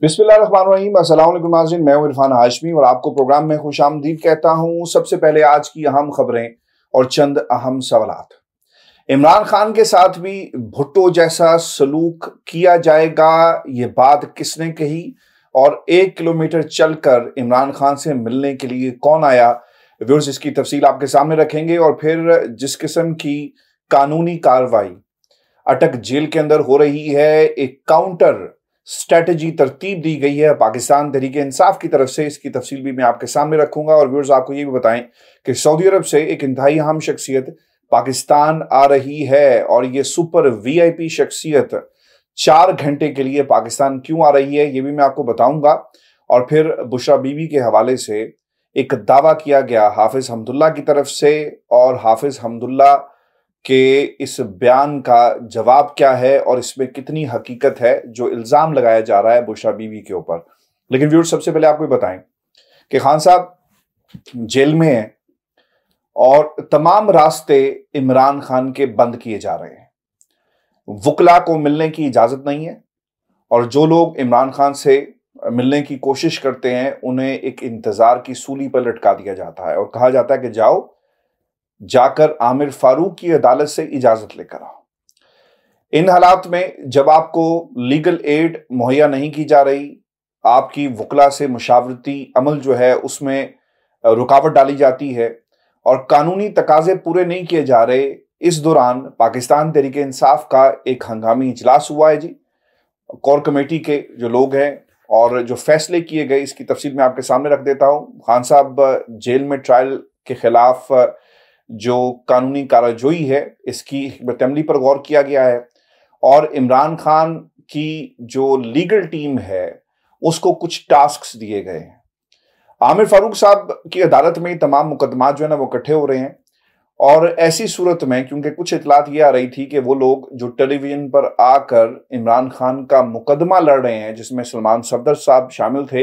बिस्मिल्लाम इरफान हाशमी और आपको प्रोग्राम में खुश आमदीद कहता हूँ सबसे पहले आज की अहम खबरें और चंद अहम सवाल इमरान खान के साथ भी भुट्टो जैसा सलूक किया जाएगा ये बात किसने कही और एक किलोमीटर चलकर इमरान खान से मिलने के लिए कौन आया व्यूर्स इसकी तफसील आपके सामने रखेंगे और फिर जिस किस्म की कानूनी कार्रवाई अटक जेल के अंदर हो रही है एक काउंटर स्ट्रेटजी तरतीब दी गई है पाकिस्तान तरीके इंसाफ की तरफ से इसकी तफसील भी मैं आपके सामने रखूंगा और व्यूर्स आपको ये भी बताएं कि सऊदी अरब से एक इंतहाई अहम शख्सियत पाकिस्तान आ रही है और ये सुपर वीआईपी शख्सियत चार घंटे के लिए पाकिस्तान क्यों आ रही है ये भी मैं आपको बताऊंगा और फिर बुशरा बीबी के हवाले से एक दावा किया गया हाफिज हमदुल्ला की तरफ से और हाफिज हमदुल्ला कि इस बयान का जवाब क्या है और इसमें कितनी हकीकत है जो इल्ज़ाम लगाया जा रहा है बुशा बीवी के ऊपर लेकिन व्यूर सबसे पहले आपको बताएं कि खान साहब जेल में हैं और तमाम रास्ते इमरान खान के बंद किए जा रहे हैं वकला को मिलने की इजाज़त नहीं है और जो लोग इमरान खान से मिलने की कोशिश करते हैं उन्हें एक इंतज़ार की सूली पर लटका दिया जाता है और कहा जाता है कि जाओ जाकर आमिर फारूक की अदालत से इजाजत लेकर आओ इन हालात में जब आपको लीगल एड मुहैया नहीं की जा रही आपकी वकला से मुशावरती अमल जो है उसमें रुकावट डाली जाती है और कानूनी तकाजे पूरे नहीं किए जा रहे इस दौरान पाकिस्तान तरीके इंसाफ का एक हंगामी इजलास हुआ है जी कोर कमेटी के जो लोग हैं और जो फैसले किए गए इसकी तफसील मैं आपके सामने रख देता हूँ खान साहब जेल में ट्रायल के खिलाफ जो कानूनी काराजोई है इसकी हमत अमली पर गौर किया गया है और इमरान खान की जो लीगल टीम है उसको कुछ टास्क दिए गए हैं आमिर फारूक साहब की अदालत में तमाम मुकदमा जो है ना वो इकट्ठे हो रहे हैं और ऐसी सूरत में क्योंकि कुछ इतलात ये आ रही थी कि वो लोग जो टेलीविज़न पर आकर इमरान खान का मुकदमा लड़ रहे हैं जिसमें सलमान सफदर साहब शामिल थे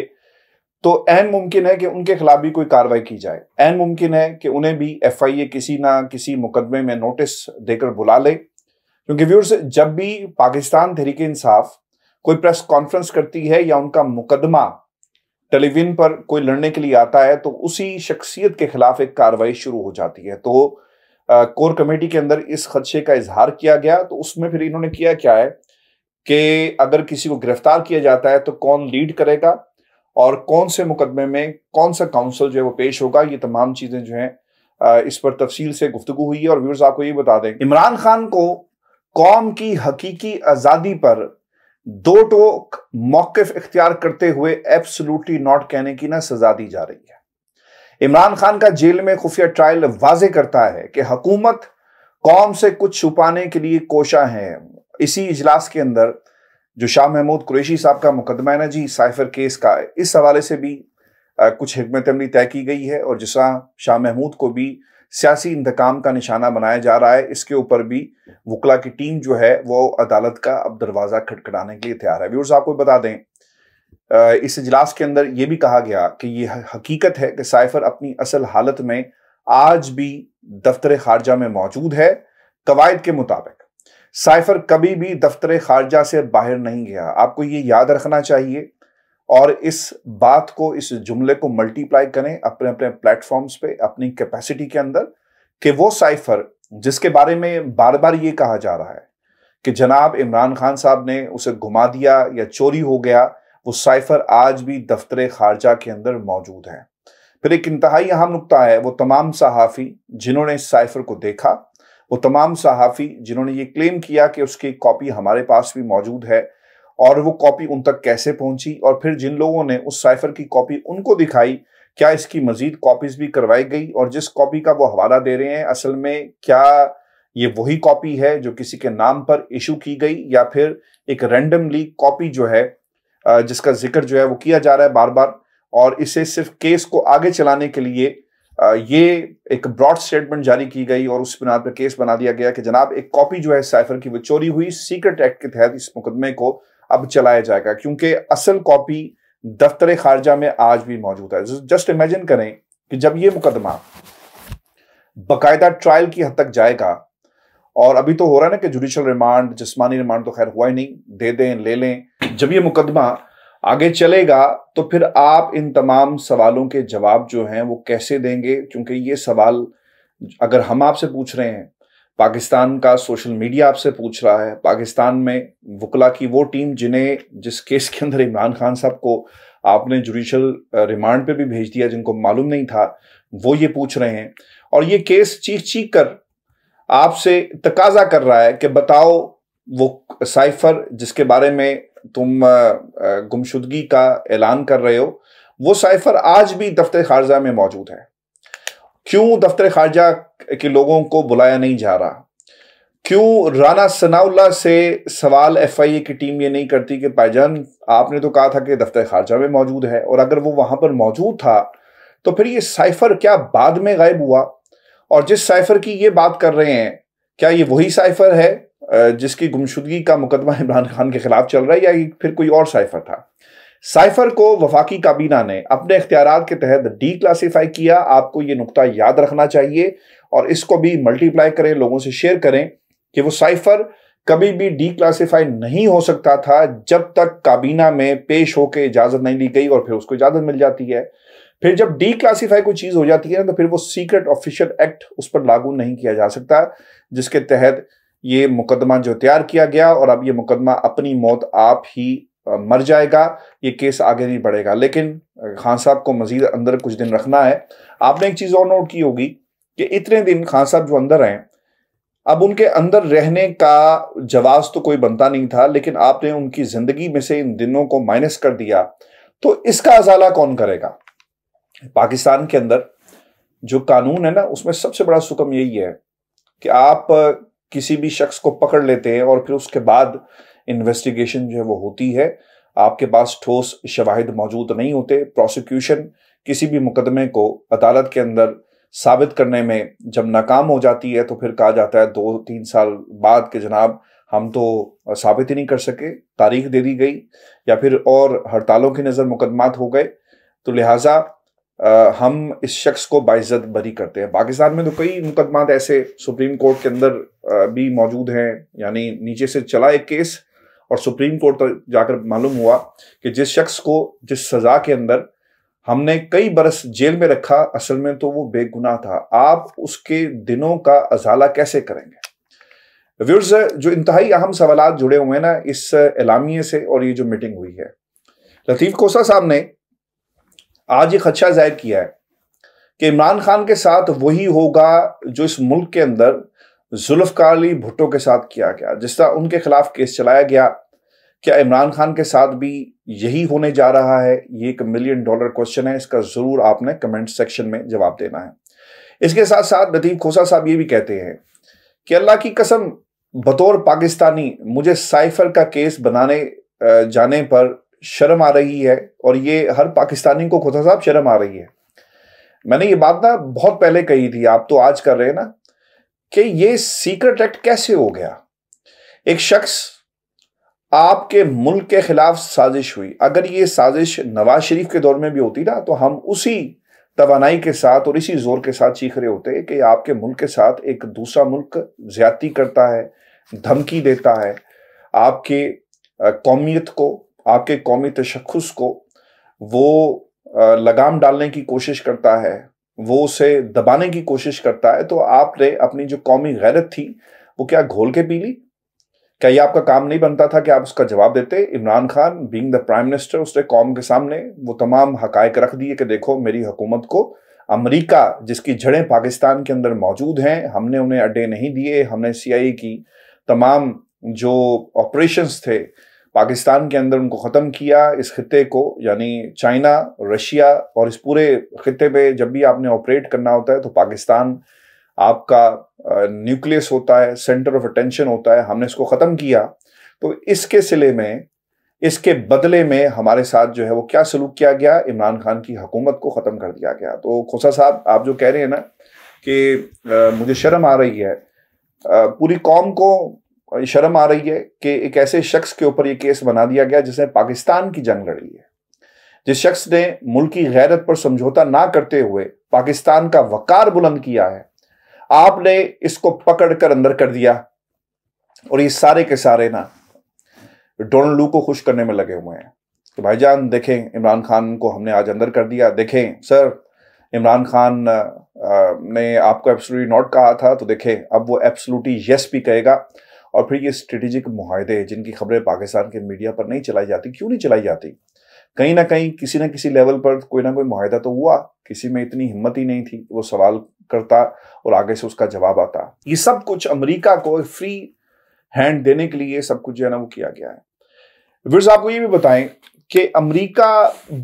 तो एन मुमकिन है कि उनके खिलाफ भी कोई कार्रवाई की जाए एन मुमकिन है कि उन्हें भी एफ आई ए किसी ना किसी मुकदमे में नोटिस देकर बुला ले क्योंकि व्यूर्स जब भी पाकिस्तान तहरीक इंसाफ कोई प्रेस कॉन्फ्रेंस करती है या उनका मुकदमा टेलीविजन पर कोई लड़ने के लिए आता है तो उसी शख्सियत के खिलाफ एक कार्रवाई शुरू हो जाती है तो आ, कोर कमेटी के अंदर इस खदशे का इजहार किया गया तो उसमें फिर इन्होंने किया क्या है कि अगर किसी को गिरफ्तार किया जाता है तो कौन लीड करेगा और कौन से मुकदमे में कौन सा काउंसिल जो है वो पेश होगा ये तमाम चीज़ें जो हैं इस पर तफसील से गुफ्तु हुई है और व्यूर्स आपको ये बता दें इमरान खान को कौम की हकीकी आज़ादी पर दो टोक मौकफ इख्तियार करते हुए एब्सोल्युटली नॉट कहने की ना सजा दी जा रही है इमरान खान का जेल में खुफिया ट्रायल वाजे करता है कि हकूमत कौम से कुछ छुपाने के लिए कोशा है इसी इजलास के अंदर जो शाह महमूद कुरेशी साहब का मुकदमा है ना जी साइफर केस का इस हवाले से भी आ, कुछ हमत अमली तय की गई है और जिसा शाह महमूद को भी सियासी इंतकाम का निशाना बनाया जा रहा है इसके ऊपर भी वकला की टीम जो है वो अदालत का अब दरवाज़ा खटखटाने के लिए तैयार है व्यूर्स आपको बता दें आ, इस इजलास के अंदर ये भी कहा गया कि ये हकीकत है कि साइफर अपनी असल हालत में आज भी दफ्तर खारजा में मौजूद है कवायद के मुताबिक साइफर कभी भी दफ्तर खारजा से बाहर नहीं गया आपको ये याद रखना चाहिए और इस बात को इस जुमले को मल्टीप्लाई करें अपने अपने प्लेटफॉर्म्स पे अपनी कैपेसिटी के अंदर कि वो साइफर जिसके बारे में बार बार ये कहा जा रहा है कि जनाब इमरान खान साहब ने उसे घुमा दिया या चोरी हो गया वो साइफर आज भी दफ्तर खारजा के अंदर मौजूद है फिर एक इंतहाई अहम नुकता है वो तमाम सहाफ़ी जिन्होंने साइफर को देखा वो तमाम सहाफ़ी जिन्होंने ये क्लेम किया कि उसकी कॉपी हमारे पास भी मौजूद है और वो कॉपी उन तक कैसे पहुंची और फिर जिन लोगों ने उस साइफर की कॉपी उनको दिखाई क्या इसकी मजीद कॉपीज भी करवाई गई और जिस कॉपी का वो हवाला दे रहे हैं असल में क्या ये वही कॉपी है जो किसी के नाम पर इशू की गई या फिर एक रेंडमली कॉपी जो है जिसका जिक्र जो है वो किया जा रहा है बार बार और इसे सिर्फ केस को आगे चलाने के लिए ये एक ब्रॉड स्टेटमेंट जारी की गई और उस बिना पर केस बना दिया गया कि जनाब एक कॉपी जो है साइफर की वो चोरी हुई सीक्रेट एक्ट के तहत इस मुकदमे को अब चलाया जाएगा क्योंकि असल कॉपी दफ्तर खारजा में आज भी मौजूद है जस्ट इमेजिन करें कि जब ये मुकदमा बाकायदा ट्रायल की हद तक जाएगा और अभी तो हो रहा है ना कि जुडिशल रिमांड जिसमानी रिमांड तो खैर हुआ ही नहीं दे दें ले लें जब ये मुकदमा आगे चलेगा तो फिर आप इन तमाम सवालों के जवाब जो हैं वो कैसे देंगे क्योंकि ये सवाल अगर हम आपसे पूछ रहे हैं पाकिस्तान का सोशल मीडिया आपसे पूछ रहा है पाकिस्तान में वकला की वो टीम जिन्हें जिस केस के अंदर इमरान खान साहब को आपने जुडिशल रिमांड पे भी भेज दिया जिनको मालूम नहीं था वो ये पूछ रहे हैं और ये केस चीख चीख कर आपसे तकाजा कर रहा है कि बताओ वो साइफर जिसके बारे में तुम गुमशुदगी का ऐलान कर रहे हो वो साइफर आज भी दफ्तर खारजा में मौजूद है क्यों दफ्तर खारजा के लोगों को बुलाया नहीं जा रहा क्यों राना सनाउल्ला से सवाल एफ आई ए की टीम ये नहीं करती कि भाईजान आपने तो कहा था कि दफ्तर खारजा में मौजूद है और अगर वो वहां पर मौजूद था तो फिर ये साइफर क्या बाद में गायब हुआ और जिस साइफर की ये बात कर रहे हैं क्या ये वही साइफर है जिसकी गुमशुदगी का मुकदमा इमरान खान के खिलाफ चल रहा है या फिर कोई और साइफर था साइफर को वफाकी काबीना ने अपने इख्तियार के तहत डी क्लासीफाई किया आपको ये नुकता याद रखना चाहिए और इसको भी मल्टीप्लाई करें लोगों से शेयर करें कि वो साइफर कभी भी डी क्लासीफाई नहीं हो सकता था जब तक काबीना में पेश होकर इजाजत नहीं ली गई और फिर उसको इजाजत मिल जाती है फिर जब डी क्लासीफाई कोई चीज हो जाती है ना तो फिर वो सीक्रेट ऑफिशियल एक्ट उस पर लागू नहीं किया जा सकता जिसके तहत ये मुकदमा जो तैयार किया गया और अब ये मुकदमा अपनी मौत आप ही मर जाएगा ये केस आगे नहीं बढ़ेगा लेकिन खान साहब को मजीद अंदर कुछ दिन रखना है आपने एक चीज़ और नोट की होगी कि इतने दिन खान साहब जो अंदर हैं अब उनके अंदर रहने का जवाब तो कोई बनता नहीं था लेकिन आपने उनकी ज़िंदगी में से इन दिनों को माइनस कर दिया तो इसका अजाला कौन करेगा पाकिस्तान के अंदर जो कानून है ना उसमें सबसे बड़ा सुकम यही है कि आप किसी भी शख्स को पकड़ लेते हैं और फिर उसके बाद इन्वेस्टिगेशन जो है वो होती है आपके पास ठोस शवाहिद मौजूद नहीं होते प्रोसिक्यूशन किसी भी मुकदमे को अदालत के अंदर साबित करने में जब नाकाम हो जाती है तो फिर कहा जाता है दो तीन साल बाद के जनाब हम तो साबित ही नहीं कर सके तारीख दे दी गई या फिर और हड़तालों की नज़र मुकदमात हो गए तो लिहाजा हम इस शख्स को बाइज्जत बरी करते हैं पाकिस्तान में तो कई मुकदमा ऐसे सुप्रीम कोर्ट के अंदर भी मौजूद हैं यानी नीचे से चला एक केस और सुप्रीम कोर्ट तक तो जाकर मालूम हुआ कि जिस शख्स को जिस सज़ा के अंदर हमने कई बरस जेल में रखा असल में तो वो बेगुनाह था आप उसके दिनों का अजाला कैसे करेंगे व्यूर्स जो इंतहाई अहम सवाल जुड़े हुए हैं ना इस एलामिये से और ये जो मीटिंग हुई है लतीफ़ कोसा साहब ने आज ये खदशा अच्छा जाहिर किया है कि इमरान खान के साथ वही होगा जो इस मुल्क के अंदर जुल्फकार अली भुट्टो के साथ किया गया जिस तरह उनके खिलाफ केस चलाया गया क्या इमरान खान के साथ भी यही होने जा रहा है ये एक मिलियन डॉलर क्वेश्चन है इसका ज़रूर आपने कमेंट सेक्शन में जवाब देना है इसके साथ साथ लतीफ़ खोसा साहब ये भी कहते हैं कि अल्लाह की कसम बतौर पाकिस्तानी मुझे साइफर का केस बनाने जाने पर शर्म आ रही है और ये हर पाकिस्तानी को खुदा साहब शर्म आ रही है मैंने ये बात ना बहुत पहले कही थी आप तो आज कर रहे हैं ना कि ये सीक्रेट एक्ट कैसे हो गया एक शख्स आपके मुल्क के खिलाफ साजिश हुई अगर ये साजिश नवाज शरीफ के दौर में भी होती ना तो हम उसी तोानाई के साथ और इसी जोर के साथ चीख रहे होते कि आपके मुल्क के साथ एक दूसरा मुल्क ज्यादती करता है धमकी देता है आपके कौमियत को आपके कौमी तशखस को वो लगाम डालने की कोशिश करता है वो उसे दबाने की कोशिश करता है तो आपने अपनी जो कौमी गैरत थी वो क्या घोल के पी ली क्या ये आपका काम नहीं बनता था कि आप उसका जवाब देते Imran Khan being the prime minister उसने कौम के सामने वो तमाम हकायक रख दिए कि देखो मेरी हुकूमत को अमेरिका जिसकी जड़ें पाकिस्तान के अंदर मौजूद हैं हमने उन्हें अड्डे नहीं दिए हमने सीआईए की तमाम जो ऑपरेशंस थे पाकिस्तान के अंदर उनको ख़त्म किया इस खत्े को यानी चाइना रशिया और इस पूरे खत्े पे जब भी आपने ऑपरेट करना होता है तो पाकिस्तान आपका न्यूक्लियस होता है सेंटर ऑफ अटेंशन होता है हमने इसको ख़त्म किया तो इसके सिले में इसके बदले में हमारे साथ जो है वो क्या सलूक किया गया इमरान खान की हुकूमत को ख़त्म कर दिया गया तो खोसा साहब आप जो कह रहे हैं ना कि मुझे शर्म आ रही है पूरी कौम को शर्म आ रही है कि एक ऐसे शख्स के ऊपर ये केस बना दिया गया जिसने पाकिस्तान की जंग लड़ी है जिस शख्स ने मुल्क की गैरत पर समझौता ना करते हुए पाकिस्तान का वकार बुलंद किया है आपने इसको पकड़ कर अंदर कर दिया और ये सारे के सारे ना डोनाल्ड लू को खुश करने में लगे हुए हैं कि भाईजान देखें इमरान खान को हमने आज अंदर कर दिया देखें सर इमरान खान ने आपको एब्सोल्यूटली नॉट कहा था तो देखें अब वो एब्सोल्यूटली यस भी कहेगा और फिर ये स्ट्रेटेजिक माहदे जिनकी खबरें पाकिस्तान के मीडिया पर नहीं चलाई जाती क्यों नहीं चलाई जाती कहीं ना कहीं किसी ना किसी लेवल पर कोई ना कोई माहिदा तो हुआ किसी में इतनी हिम्मत ही नहीं थी वो सवाल करता और आगे से उसका जवाब आता ये सब कुछ अमेरिका को फ्री हैंड देने के लिए सब कुछ जो है ना वो किया गया है फिर आपको ये भी बताएं कि अमेरिका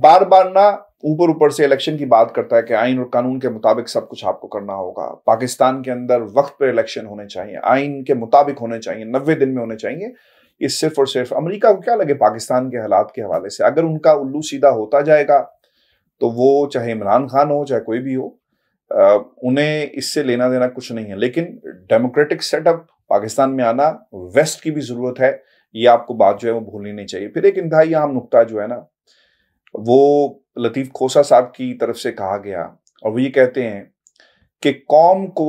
बार बार ना ऊपर ऊपर से इलेक्शन की बात करता है कि आइन और कानून के मुताबिक सब कुछ आपको करना होगा पाकिस्तान के अंदर वक्त पर इलेक्शन होने चाहिए आइन के मुताबिक होने चाहिए नब्बे दिन में होने चाहिए ये सिर्फ और सिर्फ अमेरिका को क्या लगे पाकिस्तान के हालात के हवाले से अगर उनका उल्लू सीधा होता जाएगा तो वो चाहे इमरान खान हो चाहे कोई भी हो उन्हें इससे लेना देना कुछ नहीं है लेकिन डेमोक्रेटिक सेटअप पाकिस्तान में आना वेस्ट की भी ज़रूरत है ये आपको बात जो है वो भूलनी नहीं चाहिए फिर एक इंतहाई आम नुकता जो है ना वो लतीफ़ खोसा साहब की तरफ से कहा गया और वो ये कहते हैं कि कौम को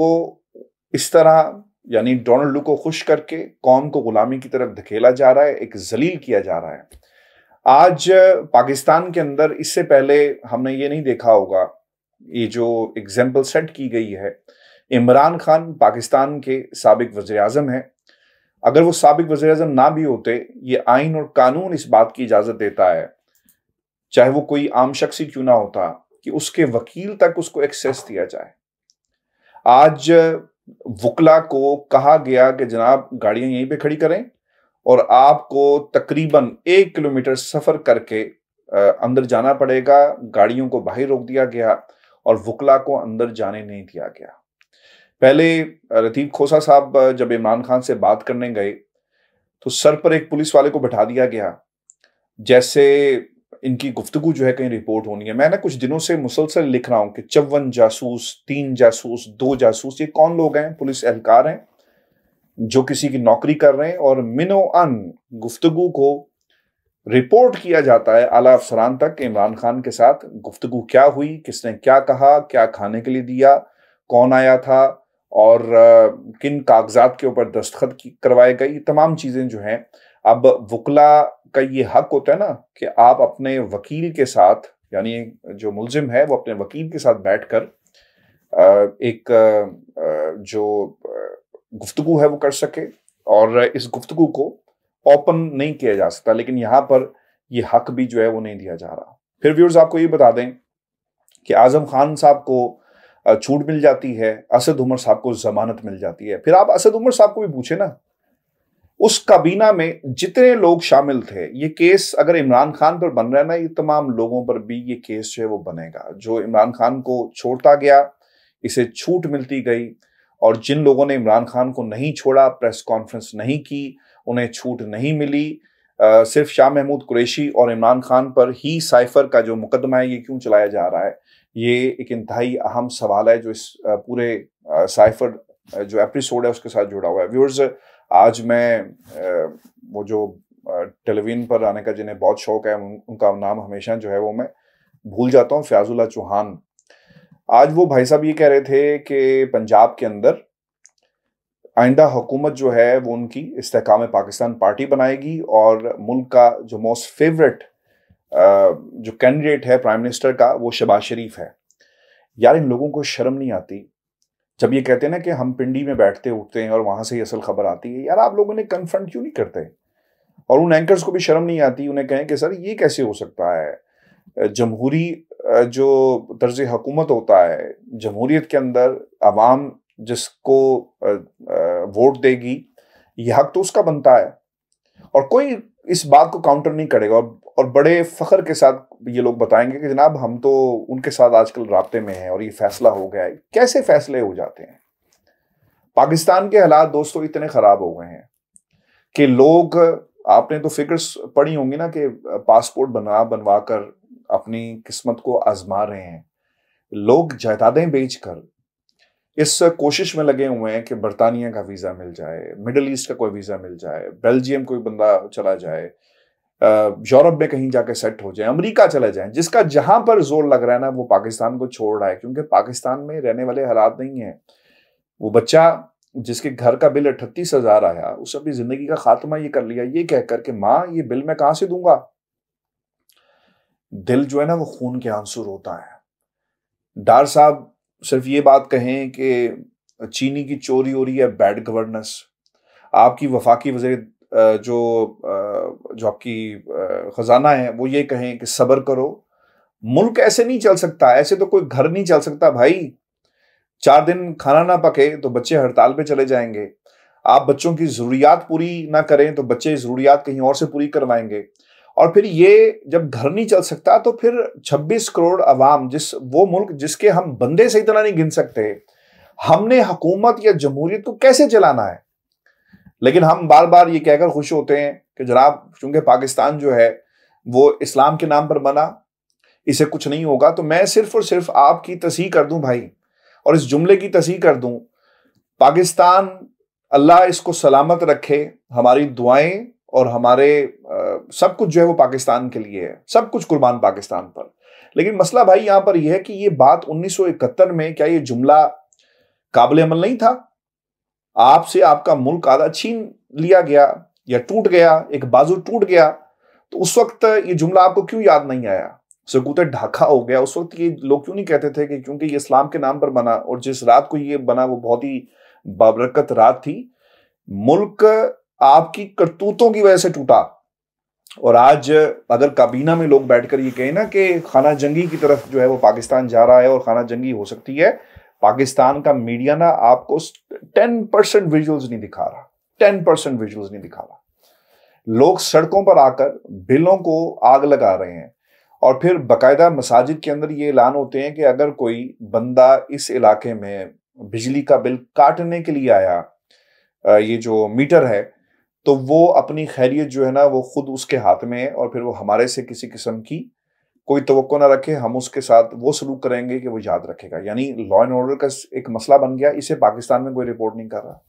इस तरह यानी डोनाल्ड को खुश करके कौम को गुलामी की तरफ धकेला जा रहा है एक जलील किया जा रहा है आज पाकिस्तान के अंदर इससे पहले हमने ये नहीं देखा होगा ये जो एग्जाम्पल सेट की गई है इमरान खान पाकिस्तान के सबक वजे अजम है अगर वो सबक वजे अजम ना भी होते ये आइन और कानून इस बात की इजाज़त देता है चाहे वो कोई आम शख्स ही क्यों ना होता कि उसके वकील तक उसको एक्सेस दिया जाए आज वकला को कहा गया कि जनाब गाड़ियां यहीं पे खड़ी करें और आपको तकरीबन एक किलोमीटर सफर करके अंदर जाना पड़ेगा गाड़ियों को बाहर रोक दिया गया और वकला को अंदर जाने नहीं दिया गया पहले रतीब खोसा साहब जब इमरान खान से बात करने गए तो सर पर एक पुलिस वाले को बैठा दिया गया जैसे इनकी गुफ्तु जो है कहीं रिपोर्ट होनी है मैं ना कुछ दिनों से मुसलसल लिख रहा हूँ कि चौवन जासूस तीन जासूस दो जासूस ये कौन लोग हैं पुलिस एहलकार हैं जो किसी की नौकरी कर रहे हैं और मिनो अन गुफ्तु को रिपोर्ट किया जाता है आला अफसरान तक इमरान खान के साथ गुफ्तगु क्या हुई किसने क्या कहा क्या खाने के लिए दिया कौन आया था और किन कागजात के ऊपर दस्तखत करवाए गए तमाम चीज़ें जो हैं अब वकला का ये हक होता है ना कि आप अपने वकील के साथ यानी जो मुलजिम है वो अपने वकील के साथ बैठ कर एक जो गुफ्तु है वो कर सके और इस गुफ्तु को ओपन नहीं किया जा सकता लेकिन यहाँ पर ये हक भी जो है वो नहीं दिया जा रहा फिर व्यूर्स आपको ये बता दें कि आजम खान साहब को छूट मिल जाती है असद उमर साहब को जमानत मिल जाती है फिर आप असद उमर साहब को भी पूछे ना उस काबीना में जितने लोग शामिल थे ये केस अगर इमरान खान पर बन रहा है ना ये तमाम लोगों पर भी ये केस जो है वो बनेगा जो इमरान खान को छोड़ता गया इसे छूट मिलती गई और जिन लोगों ने इमरान खान को नहीं छोड़ा प्रेस कॉन्फ्रेंस नहीं की उन्हें छूट नहीं मिली आ, सिर्फ शाह महमूद कुरैशी और इमरान खान पर ही साइफर का जो मुकदमा है ये क्यों चलाया जा रहा है ये एक इंतहाई अहम सवाल है जो इस पूरे साइफर जो एपिसोड है उसके साथ जुड़ा हुआ है व्यूअर्स आज मैं वो जो टेलीविजन पर आने का जिन्हें बहुत शौक है उन, उनका नाम हमेशा जो है वो मैं भूल जाता हूँ फयाजुल्ला चौहान आज वो भाई साहब ये कह रहे थे कि पंजाब के अंदर आइंदा हुकूमत जो है वो उनकी इस्तेकाम पाकिस्तान पार्टी बनाएगी और मुल्क का जो मोस्ट फेवरेट जो कैंडिडेट है प्राइम मिनिस्टर का वो शबाज शरीफ है यार इन लोगों को शर्म नहीं आती जब ये कहते हैं ना कि हम पिंडी में बैठते उठते हैं और वहां से ही असल खबर आती है यार आप लोग उन्हें कन्फ्रंट क्यों नहीं करते और उन एंकर्स को भी शर्म नहीं आती उन्हें कहें कि सर ये कैसे हो सकता है जमहूरी जो तर्ज हकूमत होता है जमहूरीत के अंदर आवाम जिसको वोट देगी ये हक तो उसका बनता है और कोई इस बात को काउंटर नहीं करेगा और और बड़े फ़ख्र के साथ ये लोग बताएंगे कि जनाब हम तो उनके साथ आजकल रबते में हैं और ये फैसला हो गया है कैसे फैसले हो जाते हैं पाकिस्तान के हालात दोस्तों इतने ख़राब हो गए हैं कि लोग आपने तो फिगर्स पढ़ी होंगी ना कि पासपोर्ट बना बनवा कर अपनी किस्मत को आजमा रहे हैं लोग जायदादें बेच कर इस कोशिश में लगे हुए हैं कि बरतानिया का वीज़ा मिल जाए मिडल ईस्ट का कोई वीज़ा मिल जाए बेल्जियम कोई बंदा चला जाए यूरोप में कहीं जाके सेट हो जाए अमेरिका चले जाए जिसका जहां पर जोर लग रहा है ना वो पाकिस्तान को छोड़ रहा है क्योंकि पाकिस्तान में रहने वाले हालात नहीं है वो बच्चा जिसके घर का बिल अठतीस हजार आया उस अपनी जिंदगी का खात्मा ये कर लिया ये कहकर के माँ ये बिल मैं कहाँ से दूंगा दिल जो है ना वो खून के आंसू होता है डार साहब सिर्फ ये बात कहें कि चीनी की चोरी हो रही है बैड गवर्नेंस आपकी वफाकी वजीर जो जो आपकी ख़जाना है वो ये कहें कि सब्र करो मुल्क ऐसे नहीं चल सकता ऐसे तो कोई घर नहीं चल सकता भाई चार दिन खाना ना पके तो बच्चे हड़ताल पे चले जाएंगे आप बच्चों की ज़रूरियात पूरी ना करें तो बच्चे ज़रूरियात कहीं और से पूरी करवाएंगे और फिर ये जब घर नहीं चल सकता तो फिर 26 करोड़ अवाम जिस वो मुल्क जिसके हम बंदे सही तरह नहीं गिन सकते हमने हकूमत या जमहूरियत को कैसे चलाना है लेकिन हम बार बार ये कहकर खुश होते हैं कि जनाब चूंकि पाकिस्तान जो है वो इस्लाम के नाम पर बना इसे कुछ नहीं होगा तो मैं सिर्फ और सिर्फ आपकी तस्ह कर दूं भाई और इस जुमले की तस्ह कर दूं पाकिस्तान अल्लाह इसको सलामत रखे हमारी दुआएं और हमारे आ, सब कुछ जो है वो पाकिस्तान के लिए है सब कुछ कुर्बान पाकिस्तान पर लेकिन मसला भाई यहाँ पर यह है कि ये बात 1971 में क्या ये जुमला काबिल अमल नहीं था आपसे आपका मुल्क आधा छीन लिया गया या टूट गया एक बाजू टूट गया तो उस वक्त ये जुमला आपको क्यों याद नहीं आया सकूत ढाका हो गया उस वक्त ये लोग क्यों नहीं कहते थे कि क्योंकि ये इस्लाम के नाम पर बना और जिस रात को ये बना वो बहुत ही बाबरकत रात थी मुल्क आपकी करतूतों की वजह से टूटा और आज अगर काबीना में लोग बैठकर ये कहें ना कि खाना जंगी की तरफ जो है वो पाकिस्तान जा रहा है और खाना जंगी हो सकती है पाकिस्तान का मीडिया ना आपको टेन परसेंट विजुअल्स नहीं दिखा रहा टेन परसेंट विजुअल्स नहीं दिखा रहा लोग सड़कों पर आकर बिलों को आग लगा रहे हैं और फिर बकायदा मसाजिद के अंदर ये ऐलान होते हैं कि अगर कोई बंदा इस इलाके में बिजली का बिल काटने के लिए आया ये जो मीटर है तो वो अपनी खैरियत जो है ना वो खुद उसके हाथ में है और फिर वो हमारे से किसी किस्म की कोई तो ना रखे हम उसके साथ वो सलूक करेंगे कि वो याद रखेगा यानी लॉ एंड ऑर्डर का एक मसला बन गया इसे पाकिस्तान में कोई रिपोर्ट नहीं कर रहा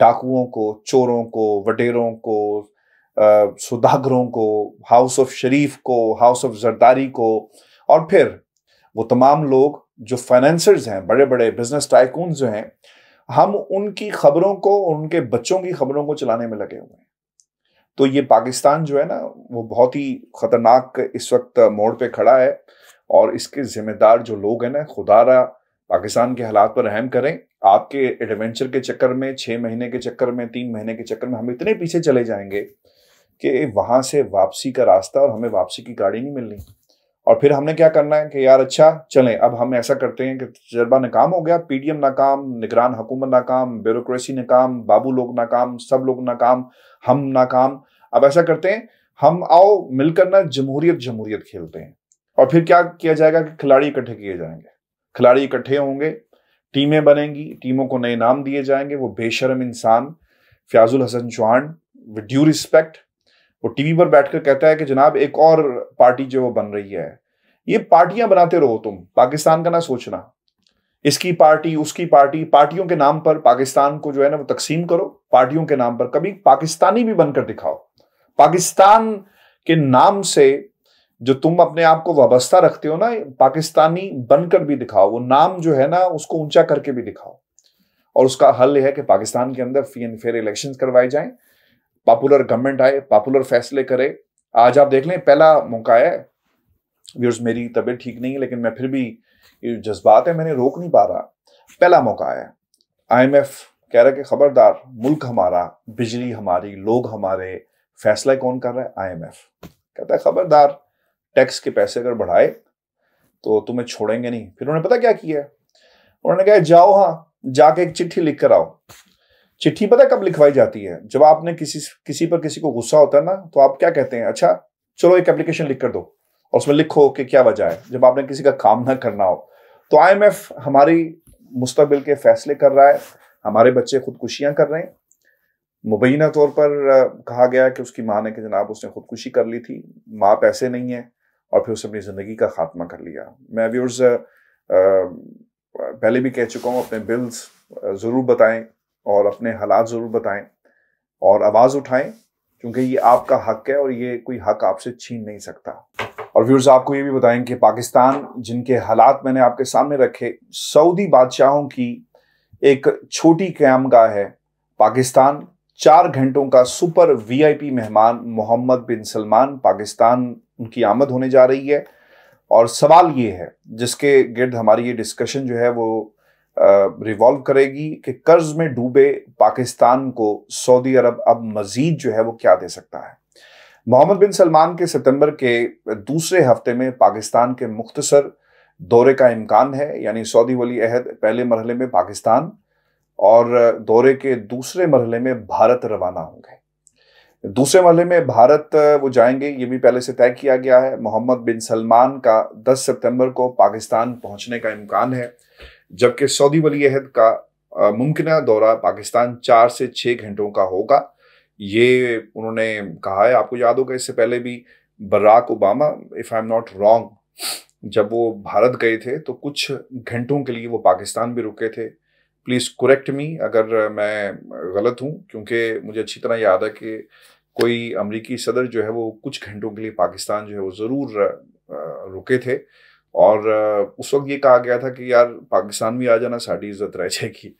डाकुओं को चोरों को वडेरों को सुदागरों को हाउस ऑफ शरीफ को हाउस ऑफ जरदारी को और फिर वो तमाम लोग जो फाइनेंसर्स हैं बड़े बड़े बिजनेस टाइकून जो हैं हम उनकी खबरों को उनके बच्चों की खबरों को चलाने में लगे हुए हैं तो ये पाकिस्तान जो है ना वो बहुत ही खतरनाक इस वक्त मोड़ पे खड़ा है और इसके जिम्मेदार जो लोग हैं ना खुदारा पाकिस्तान के हालात पर रहम करें आपके एडवेंचर के चक्कर में छः महीने के चक्कर में तीन महीने के चक्कर में हम इतने पीछे चले जाएंगे कि वहाँ से वापसी का रास्ता और हमें वापसी की गाड़ी नहीं मिलनी और फिर हमने क्या करना है कि यार अच्छा चलें अब हम ऐसा करते हैं कि तजर्बा नाकाम हो गया पीडीएम नाकाम निगरान हुकूमत नाकाम ब्यूरोसी नाकाम बाबू लोग नाकाम सब लोग नाकाम हम नाकाम अब ऐसा करते हैं हम आओ मिलकर ना जमहूरियत जमहूरियत खेलते हैं और फिर क्या किया जाएगा कि खिलाड़ी इकट्ठे किए जाएंगे खिलाड़ी इकट्ठे होंगे टीमें बनेंगी टीमों को नए नाम दिए जाएंगे वो बेशरम इंसान Fayyazul Hasan Chohan with due respect वो टीवी पर बैठकर कहता है कि जनाब एक और पार्टी जो वो बन रही है ये पार्टियां बनाते रहो तुम पाकिस्तान का ना सोचना इसकी पार्टी उसकी पार्टी पार्टियों के नाम पर पाकिस्तान को जो है ना वो तकसीम करो पार्टियों के नाम पर कभी पाकिस्तानी भी बनकर दिखाओ पाकिस्तान के नाम से जो तुम अपने आप को वाबस्ता रखते हो ना पाकिस्तानी बनकर भी दिखाओ वो नाम जो है ना उसको ऊंचा करके भी दिखाओ और उसका हल यह है कि पाकिस्तान के अंदर फी एंड फेयर इलेक्शन करवाए जाएं पॉपुलर गवर्नमेंट आए पॉपुलर फैसले करे आज आप देख लें पहला मौका है व्यूर्स मेरी तबीयत ठीक नहीं है लेकिन मैं फिर भी ये जज्बात है मैंने रोक नहीं पा रहा पहला मौका आया एफ कह रहा है कि खबरदार मुल्क हमारा बिजली हमारी लोग हमारे फैसला कौन कर रहा है आईएमएफ कहता है खबरदार टैक्स के पैसे अगर बढ़ाए तो तुम्हें छोड़ेंगे नहीं फिर उन्होंने पता क्या किया उन्होंने कहा जाओ हाँ जाके एक चिट्ठी लिख कर आओ चिट्ठी पता कब लिखवाई जाती है जब आपने किसी किसी पर किसी को गुस्सा होता है ना तो आप क्या कहते हैं अच्छा चलो एक एप्लीकेशन लिख कर दो और उसमें लिखो कि क्या वजह है जब आपने किसी का काम ना करना हो तो एफ हमारी मुस्तबिल के फैसले कर रहा है हमारे बच्चे खुदकुशियां कर रहे हैं मुबैना तौर पर कहा गया कि उसकी माँ ने कि जनाब उसने खुदकुशी कर ली थी माँ पैसे नहीं है और फिर उसने अपनी ज़िंदगी का खात्मा कर लिया मैं व्यूर्स पहले भी कह चुका हूँ अपने बिल्स ज़रूर बताएं और अपने हालात ज़रूर बताएं और आवाज़ उठाएं क्योंकि ये आपका हक है और ये कोई हक आपसे छीन नहीं सकता और व्यूर्स आपको ये भी बताएं कि पाकिस्तान जिनके हालात मैंने आपके सामने रखे सऊदी बादशाहों की एक छोटी क्याम का है पाकिस्तान चार घंटों का सुपर वीआईपी मेहमान मोहम्मद बिन सलमान पाकिस्तान उनकी आमद होने जा रही है और सवाल ये है जिसके गिर्द हमारी ये डिस्कशन जो है वो रिवॉल्व करेगी कि कर्ज में डूबे पाकिस्तान को सऊदी अरब अब मजीद जो है वो क्या दे सकता है मोहम्मद बिन सलमान के सितंबर के दूसरे हफ्ते में पाकिस्तान के मुख्तसर दौरे का इम्कान है यानी सऊदी वली अहद पहले मरहले में पाकिस्तान और दौरे के दूसरे मरहले में भारत रवाना होंगे दूसरे मरहले में भारत वो जाएंगे ये भी पहले से तय किया गया है मोहम्मद बिन सलमान का 10 सितंबर को पाकिस्तान पहुंचने का इम्कान है जबकि सऊदी वली अहद का मुमकिन दौरा पाकिस्तान चार से छः घंटों का होगा ये उन्होंने कहा है आपको याद होगा इससे पहले भी Barack Obama if I am not wrong जब वो भारत गए थे तो कुछ घंटों के लिए वो पाकिस्तान भी रुके थे प्लीज़ करेक्ट मी अगर मैं गलत हूँ क्योंकि मुझे अच्छी तरह याद है कि कोई अमरीकी सदर जो है वो कुछ घंटों के लिए पाकिस्तान जो है वो ज़रूर रुके थे और उस वक्त ये कहा गया था कि यार पाकिस्तान भी आ जाना साड़ी इज्जत रह जाएगी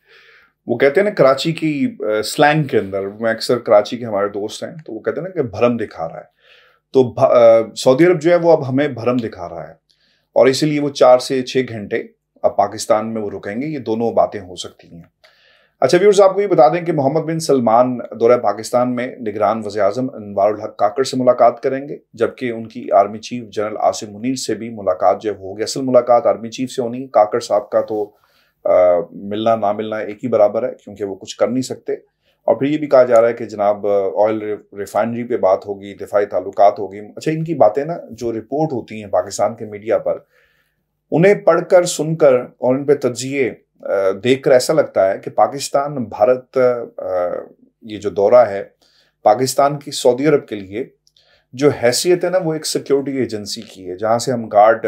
वो कहते हैं ना कराची की स्लैंग के अंदर मैं अक्सर कराची के हमारे दोस्त हैं तो वो कहते हैं ना कि भरम दिखा रहा है तो सऊदी अरब जो है वो अब हमें भरम दिखा रहा है और इसीलिए वो चार से छः घंटे अब पाकिस्तान में वो रुकेंगे ये दोनों बातें हो सकती हैं अच्छा व्यूर्स आपको ये बता दें कि मोहम्मद बिन सलमान दौरा पाकिस्तान में निगरान वजी अजम अनवारुल हक काकर से मुलाकात करेंगे जबकि उनकी army chief general Asim Munir से भी मुलाकात जो है होगी असल मुलाकात आर्मी चीफ से होनी काकर साहब का तो मिलना ना मिलना एक ही बराबर है क्योंकि वो कुछ कर नहीं सकते और फिर ये भी कहा जा रहा है कि जनाब ऑयल रिफाइनरी पे बात होगी दिफाई ताल्लुक होगी अच्छा इनकी बातें ना जो रिपोर्ट होती हैं पाकिस्तान के मीडिया पर उन्हें पढ़कर सुनकर और उन पर तजिए देख कर ऐसा लगता है कि पाकिस्तान भारत ये जो दौरा है पाकिस्तान की सऊदी अरब के लिए जो हैसियत है ना वो एक सिक्योरिटी एजेंसी की है जहाँ से हम गार्ड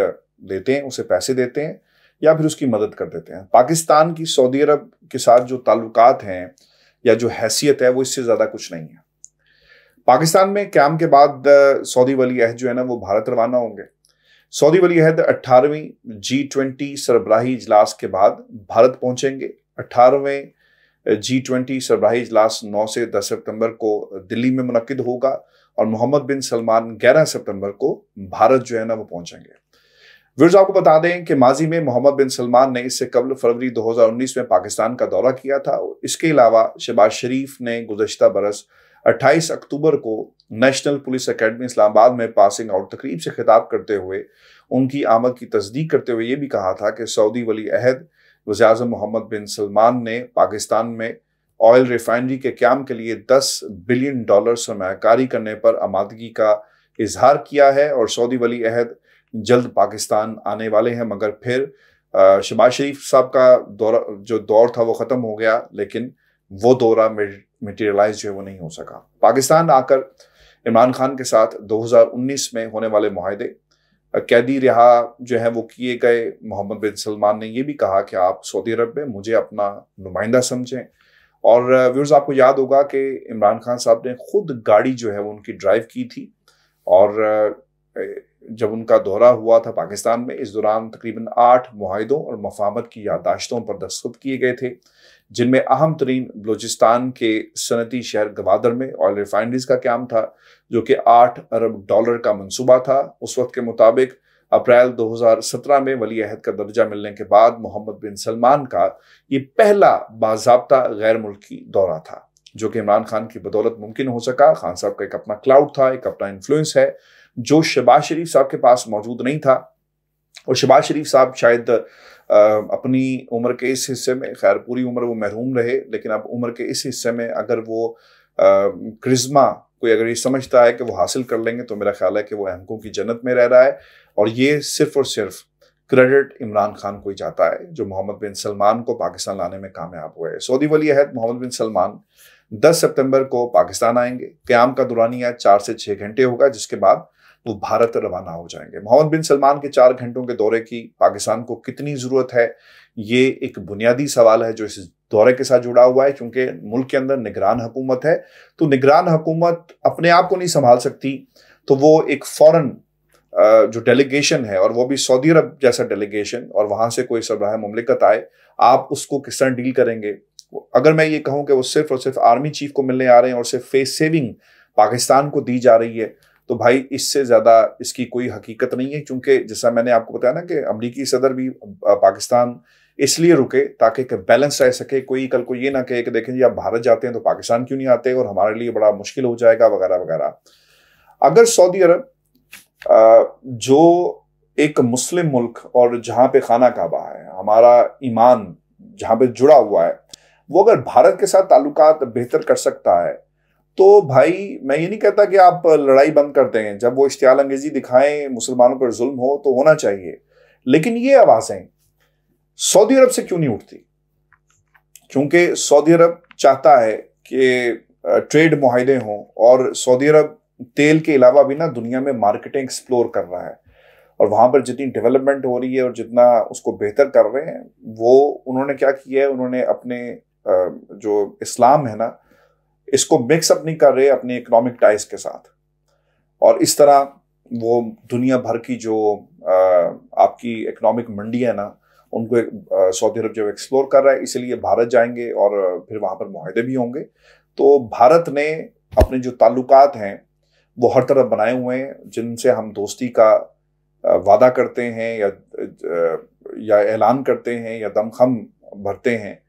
देते हैं उसे पैसे देते हैं या फिर उसकी मदद कर देते हैं पाकिस्तान की सऊदी अरब के साथ जो ताल्लुकात हैं या जो हैसियत है वो इससे ज़्यादा कुछ नहीं है पाकिस्तान में क्याम के बाद सऊदी वली अहद जो है ना वो भारत रवाना होंगे सऊदी वली अहद अट्ठारहवीं जी ट्वेंटी सरबराही इजलास के बाद भारत पहुंचेंगे अट्ठारहवें जी ट्वेंटी सरबराही इजलास नौ से दस सितंबर को दिल्ली में मुनद होगा और मोहम्मद बिन सलमान ग्यारह सितंबर को भारत जो है ना वो पहुंचेंगे विरुज आपको बता दें कि माजी में मोहम्मद बिन सलमान ने इससे कबल फरवरी 2019 में पाकिस्तान का दौरा किया था इसके अलावा शहबाज शरीफ ने गुजशत बरस 28 अक्टूबर को नेशनल पुलिस एकेडमी इस्लामाबाद में पासिंग आउट तकरीब से खिताब करते हुए उनकी आमद की तस्दीक करते हुए ये भी कहा था कि सऊदी वली अहद वजी मोहम्मद बिन सलमान ने पाकिस्तान में ऑयल रिफाइनरी के क्याम के लिए 10 बिलियन डॉलर सरमाकारी करने पर आमादगी का इजहार किया है और सऊदी वली अहद जल्द पाकिस्तान आने वाले हैं मगर फिर शबाज शरीफ साहब का दौरा जो दौर था वो ख़त्म हो गया लेकिन वो दौरा मटेरियलाइज जो है वो नहीं हो सका पाकिस्तान आकर इमरान खान के साथ 2019 में होने वाले माहदे कैदी रिहा जो है वो किए गए मोहम्मद बिन सलमान ने ये भी कहा कि आप सऊदी अरब में मुझे अपना नुमाइंदा समझें और व्यूर्स आपको याद होगा कि इमरान खान साहब ने खुद गाड़ी जो है वो उनकी ड्राइव की थी और जब उनका दौरा हुआ था पाकिस्तान में इस दौरान तकरीबन आठ माहिदों और मफामत की यादाश्तों पर दस्तखत किए गए थे जिनमें अहम तरीन बलूचिस्तान के सनती शहर गवादर में ऑयल रिफाइनरीज का क्याम था जो कि आठ अरब डॉलर का मनसूबा था उस वक्त के मुताबिक अप्रैल 2017 में वली अहद का दर्जा मिलने के बाद मोहम्मद बिन सलमान का ये पहला बाबा गैर मुल्की दौरा था जो कि इमरान खान की बदौलत मुमकिन हो सका खान साहब का एक अपना क्लाउड था एक अपना इन्फ्लुएंस है जो शहबाज शरीफ साहब के पास मौजूद नहीं था और शहबाज शरीफ साहब शायद अपनी उम्र के इस हिस्से में खैर पूरी उम्र वो महरूम रहे लेकिन अब उम्र के इस हिस्से में अगर वो क्रिज्मा कोई अगर ये समझता है कि वो हासिल कर लेंगे तो मेरा ख्याल है कि वो अहमकों की जन्नत में रह रहा है और ये सिर्फ और सिर्फ क्रेडिट इमरान खान को ही जाता है जो मोहम्मद बिन सलमान को पाकिस्तान लाने में कामयाब हुए सऊदी वली अहद मोहम्मद बिन सलमान 10 सितंबर को पाकिस्तान आएंगे क्याम का दुरानिया चार से छः घंटे होगा जिसके बाद वो भारत रवाना हो जाएंगे मोहम्मद बिन सलमान के चार घंटों के दौरे की पाकिस्तान को कितनी ज़रूरत है ये एक बुनियादी सवाल है जो इस दौरे के साथ जुड़ा हुआ है क्योंकि मुल्क के अंदर निगरान हुकूमत है तो निगरान हुकूमत अपने आप को नहीं संभाल सकती तो वो एक फ़ौरन जो डेलीगेशन है और वो भी सऊदी अरब जैसा डेलीगेशन और वहाँ से कोई सरबराह ममलिकत आए आप उसको किस तरह डील करेंगे अगर मैं ये कहूँ कि वो सिर्फ और सिर्फ आर्मी चीफ को मिलने आ रहे हैं और सिर्फ फेस सेविंग पाकिस्तान को दी जा रही है तो भाई इससे ज़्यादा इसकी कोई हकीकत नहीं है क्योंकि जैसा मैंने आपको बताया ना कि अमरीकी सदर भी पाकिस्तान इसलिए रुके ताकि बैलेंस रह सके कोई कल को ये ना कहे कि देखें जी आप भारत जाते हैं तो पाकिस्तान क्यों नहीं आते और हमारे लिए बड़ा मुश्किल हो जाएगा वगैरह वगैरह अगर सऊदी अरब जो एक मुस्लिम मुल्क और जहाँ पे खाना काबा है हमारा ईमान जहाँ पे जुड़ा हुआ है वो अगर भारत के साथ ताल्लुकात बेहतर कर सकता है तो भाई मैं ये नहीं कहता कि आप लड़ाई बंद करते हैं जब वो इश्तियाल अंगेजी दिखाएं मुसलमानों पर जुल्म हो तो होना चाहिए लेकिन ये आवाज़ें सऊदी अरब से क्यों नहीं उठती क्योंकि सऊदी अरब चाहता है कि ट्रेड माहदे हों और सऊदी अरब तेल के अलावा भी ना दुनिया में मार्केटिंग एक्सप्लोर कर रहा है और वहाँ पर जितनी डेवलपमेंट हो रही है और जितना उसको बेहतर कर रहे हैं वो उन्होंने क्या किया है उन्होंने अपने जो इस्लाम है ना इसको मिक्सअप नहीं कर रहे अपने इकोनॉमिक टाइज के साथ और इस तरह वो दुनिया भर की जो आपकी इकोनॉमिक मंडी है ना उनको सऊदी अरब जब एक्सप्लोर कर रहा है इसीलिए भारत जाएंगे और फिर वहाँ पर माहदे भी होंगे तो भारत ने अपने जो ताल्लुकात हैं वो हर तरफ बनाए हुए हैं जिनसे हम दोस्ती का वादा करते हैं या या ऐलान करते हैं या दमखम भरते हैं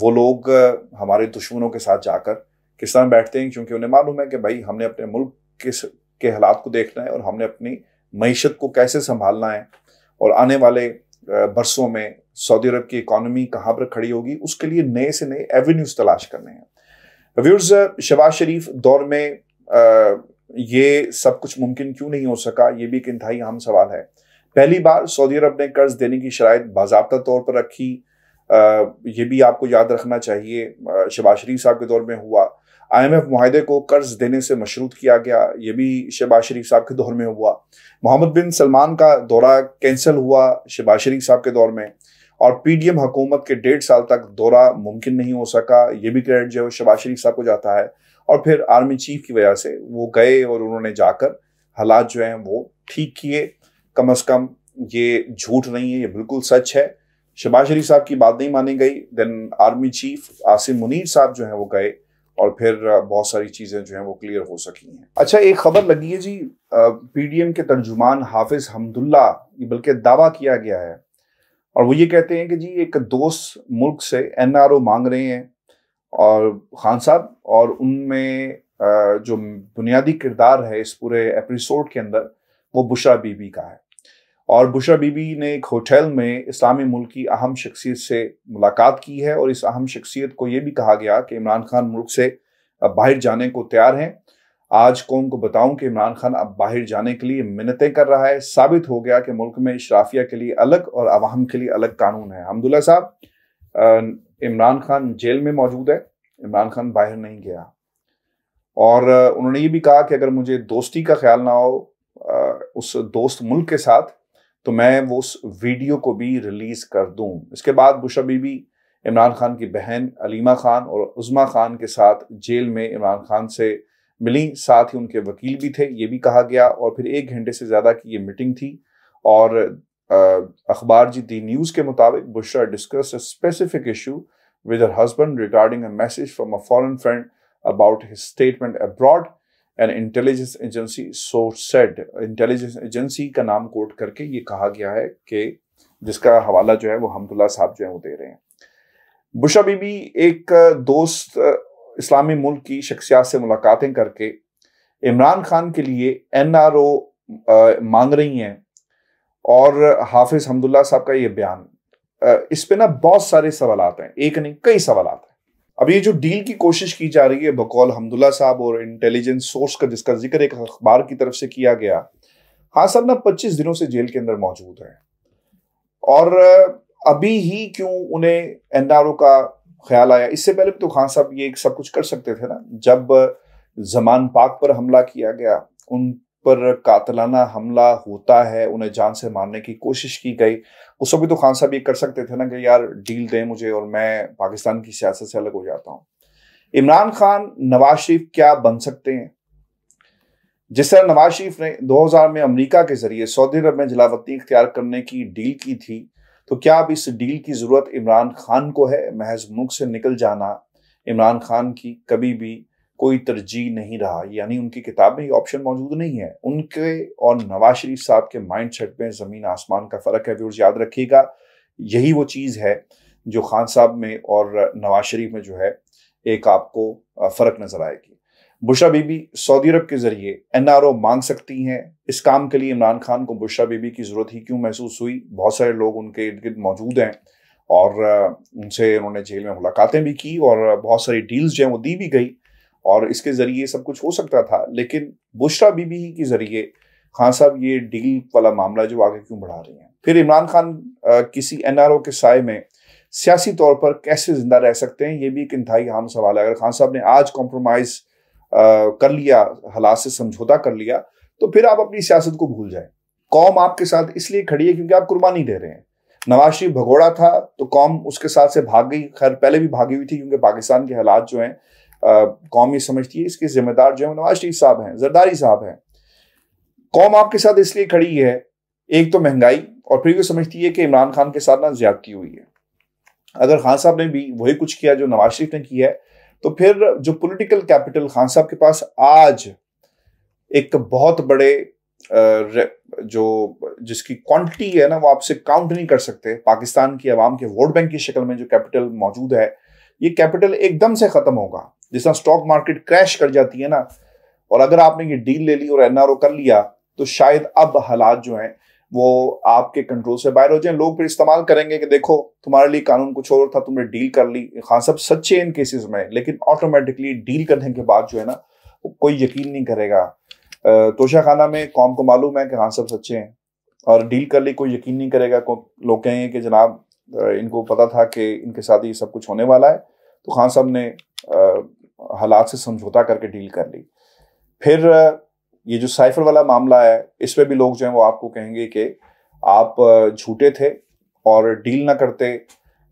वो लोग हमारे दुश्मनों के साथ जाकर किसान बैठते हैं क्योंकि उन्हें मालूम है कि भाई हमने अपने मुल्क के के हालात को देखना है और हमने अपनी मीशत को कैसे संभालना है और आने वाले बरसों में सऊदी अरब की इकोनॉमी कहाँ पर खड़ी होगी उसके लिए नए से नए एवेन्यूज तलाश करने हैं व्यूर्स शबाज शरीफ दौर में ये सब कुछ मुमकिन क्यों नहीं हो सका ये भी एक इंतहाई अहम सवाल है पहली बार सऊदी अरब ने कर्ज देने की शराय बाबा तौर पर रखी आ, ये भी आपको याद रखना चाहिए शबाज शरीफ साहब के दौर में हुआ आईएमएफ माहे को कर्ज देने से मशरूत किया गया ये भी शहबाज शरीफ साहब के दौर में हुआ मोहम्मद बिन सलमान का दौरा कैंसिल हुआ शहबाज शरीफ साहब के दौर में और पीडीएम हुकूमत के डेढ़ साल तक दौरा मुमकिन नहीं हो सका ये भी क्रेडिट जो है शहबाज शरीफ साहब को जाता है और फिर आर्मी चीफ की वजह से वो गए और उन्होंने जाकर हालात जो हैं वो ठीक किए कम अज़ कम ये झूठ नहीं है ये बिल्कुल सच है शहबाज शरीफ साहब की बात नहीं मानी गई then army chief Asim Munir साहब जो हैं वो गए और फिर बहुत सारी चीज़ें जो हैं वो क्लियर हो सकी हैं अच्छा एक खबर लगी है जी पीडीएम के तर्जुमान हाफिज हमदुल्ला बल्कि दावा किया गया है और वो ये कहते हैं कि जी एक दोस्त मुल्क से एनआरओ मांग रहे हैं और खान साहब और उनमें जो बुनियादी किरदार है इस पूरे एपिसोड के अंदर वो बुशरा बीबी का है और बुशरा बीबी ने एक होटल में इस्लामी मुल्क की अहम शख्सियत से मुलाकात की है और इस अहम शख्सियत को ये भी कहा गया कि इमरान खान मुल्क से अब बाहर जाने को तैयार हैं आज कौन को बताऊं कि इमरान खान अब बाहर जाने के लिए मिन्नतें कर रहा है साबित हो गया कि मुल्क में इशराफिया के लिए अलग और आवाम के लिए अलग कानून है हमदुल्ला साहब इमरान खान जेल में मौजूद है इमरान खान बाहर नहीं गया और उन्होंने ये भी कहा कि अगर मुझे दोस्ती का ख्याल ना हो उस दोस्त मुल्क के साथ तो मैं वो उस वीडियो को भी रिलीज़ कर दूं इसके बाद बुशा बीबी इमरान खान की बहन अलीमा खान और उज़मा खान के साथ जेल में इमरान खान से मिली साथ ही उनके वकील भी थे ये भी कहा गया और फिर एक घंटे से ज़्यादा की ये मीटिंग थी और अखबार जी दी न्यूज़ के मुताबिक Bushra discuss a specific issue with her husband regarding a message from a foreign friend about his statement abroad an intelligence agency said intelligence agency का नाम कोट करके ये कहा गया है कि जिसका हवाला जो है वो हमदुल्ला साहब जो है वो दे रहे हैं बुशा बीबी एक दोस्त इस्लामी मुल्क की शख्सियात से मुलाकातें करके इमरान खान के लिए एन आर ओ मांग रही हैं और हाफिज हमदुल्ला साहब का ये बयान इस पे ना बहुत सारे सवाल हैं एक नहीं कई सवाल हैं अब ये जो डील की कोशिश की जा रही है बकौल हमदुल्ला साहब और इंटेलिजेंस सोर्स का जिसका जिक्र एक अखबार की तरफ से किया गया हाँ साहब ना पच्चीस दिनों से जेल के अंदर मौजूद है और अभी ही क्यों उन्हें एनआरओ का ख्याल आया इससे पहले भी तो खान साहब ये सब कुछ कर सकते थे ना जब जमान पाक पर हमला किया गया उन पर कातलाना हमला होता है उन्हें जान से मारने की कोशिश की गई उस समय तो खान साहब ये कर सकते थे ना कि यार डील दें मुझे और मैं पाकिस्तान की सियासत से अलग हो जाता हूँ इमरान खान नवाज शरीफ क्या बन सकते हैं जिस तरह नवाज शरीफ ने 2000 में अमेरिका के जरिए सऊदी अरब में जलावती इख्तियार करने की डील की थी तो क्या अब इस डील की ज़रूरत इमरान खान को है महज मुख से निकल जाना इमरान खान की कभी भी कोई तरजीह नहीं रहा यानी उनकी किताब में ये ऑप्शन मौजूद नहीं है उनके और नवाज शरीफ साहब के माइंड सेट में ज़मीन आसमान का फ़र्क है व्यवर्स याद रखिएगा यही वो चीज़ है जो खान साहब में और नवाज शरीफ में जो है एक आपको फ़र्क नज़र आएगी बुशरा बीबी सऊदी अरब के ज़रिए एन मांग सकती हैं इस काम के लिए इमरान खान को बुशरा बीबी की ज़रूरत ही क्यों महसूस हुई बहुत सारे लोग उनके इर्द गिर्द मौजूद हैं और उनसे उन्होंने जेल में मुलाकातें भी की और बहुत सारी डील्स जो हैं वो दी भी गई और इसके ज़रिए सब कुछ हो सकता था लेकिन बुशरा बीबी के ज़रिए खान साहब ये डील वाला मामला जो आगे क्यों बढ़ा रही हैं फिर इमरान खान किसी एन के साय में सियासी तौर पर कैसे जिंदा रह सकते हैं ये भी एक इंतहाई अहम सवाल है अगर खान साहब ने आज कॉम्प्रोमाइज़ कर लिया हालात से समझौता कर लिया तो फिर आप अपनी सियासत को भूल जाए कौम आपके साथ इसलिए खड़ी है क्योंकि आप कुर्बानी दे रहे हैं नवाज शरीफ भगोड़ा था तो कौम उसके साथ से भाग गई खैर पहले भी भागी हुई थी क्योंकि पाकिस्तान के हालात जो हैं कौम ये समझती है इसके जिम्मेदार जो है नवाज शरीफ साहब हैं जरदारी साहब हैं कौम आपके साथ इसलिए खड़ी है एक तो महंगाई और फिर वो समझती है कि इमरान खान के साथ ना ज्यादती हुई है अगर खान साहब ने भी वही कुछ किया जो नवाज शरीफ ने किया है तो फिर जो पॉलिटिकल कैपिटल खान साहब के पास आज एक बहुत बड़े जो जिसकी क्वांटिटी है ना वो आपसे काउंट नहीं कर सकते पाकिस्तान की आवाम के वोट बैंक की शक्ल में जो कैपिटल मौजूद है ये कैपिटल एकदम से खत्म होगा जिस स्टॉक मार्केट क्रैश कर जाती है ना और अगर आपने ये डील ले ली और एनआरओ कर लिया तो शायद अब हालात जो हैं वो आपके कंट्रोल से बाहर हो जाए लोग फिर इस्तेमाल करेंगे कि देखो तुम्हारे लिए कानून कुछ और था तुमने डील कर ली खान हाँ, सब सच्चे इन केसेस में लेकिन ऑटोमेटिकली डील करने के बाद जो है ना वो कोई यकीन नहीं करेगा तोशा खाना में कौम को मालूम है कि खान हाँ, सब सच्चे हैं और डील कर ली कोई यकीन नहीं करेगा लोग कहेंगे कि जनाब इनको पता था कि इनके साथ ये सब कुछ होने वाला है तो खान साहब ने हालात से समझौता करके डील कर ली फिर ये जो साइफर वाला मामला है इस पर भी लोग जो हैं वो आपको कहेंगे कि आप झूठे थे और डील ना करते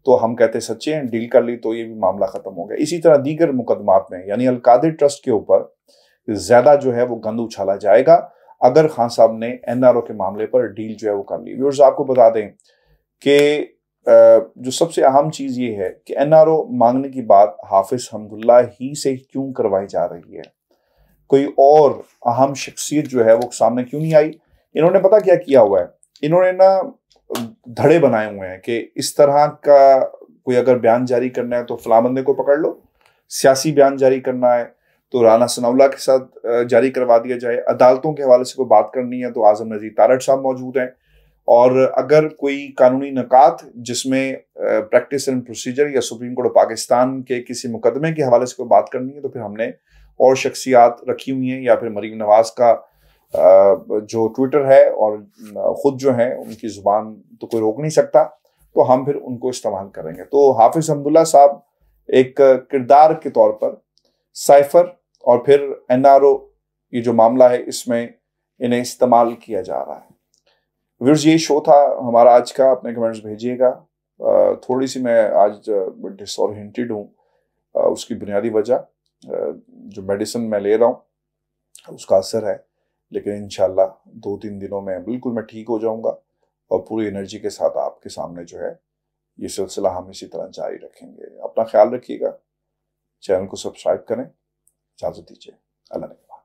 तो हम कहते सच्चे हैं डील कर ली तो ये भी मामला ख़त्म हो गया इसी तरह दीगर मुकदमात में यानी अलकादिर ट्रस्ट के ऊपर ज़्यादा जो है वो गंद उछाला जाएगा अगर खान साहब ने एनआरओ के मामले पर डील जो है वो कर ली व्यूर्स आपको बता दें कि जो सबसे अहम चीज़ ये है कि एनआरओ मांगने की बात हाफिज हमदुल्ला ही से क्यों करवाई जा रही है कोई और अहम शख्सियत जो है वो सामने क्यों नहीं आई इन्होंने पता क्या किया हुआ है इन्होंने ना धड़े बनाए हुए हैं कि इस तरह का कोई अगर बयान जारी करना है तो फला बंदे को पकड़ लो सियासी बयान जारी करना है तो राना सनाउल्ला के साथ जारी करवा दिया जाए अदालतों के हवाले से कोई बात करनी है तो आजम नजीर तारट साहब मौजूद हैं और अगर कोई कानूनी नकात जिसमें प्रैक्टिस एंड प्रोसीजर या सुप्रीम कोर्ट ऑफ पाकिस्तान के किसी मुकदमे के हवाले से कोई बात करनी है तो फिर हमने और शख्सियात रखी हुई हैं या फिर मरीम नवाज का जो ट्विटर है और ख़ुद जो है उनकी ज़ुबान तो कोई रोक नहीं सकता तो हम फिर उनको इस्तेमाल करेंगे तो हाफिज़ हमदुल्ला साहब एक किरदार के तौर पर साइफर और फिर एन ये जो मामला है इसमें इन्हें इस्तेमाल किया जा रहा है व्यूर्स ये शो था हमारा आज का अपने कमेंट्स भेजिएगा थोड़ी सी मैं आज डिसोरिएंटेड हूँ उसकी बुनियादी वजह जो मेडिसिन मैं ले रहा हूँ उसका असर है लेकिन इन दो तीन दिनों में बिल्कुल मैं ठीक हो जाऊँगा और पूरी एनर्जी के साथ आपके सामने जो है ये सिलसिला हम इसी तरह जारी रखेंगे अपना ख्याल रखिएगा चैनल को सब्सक्राइब करें इजाज़त दीजिए अल्लाह ने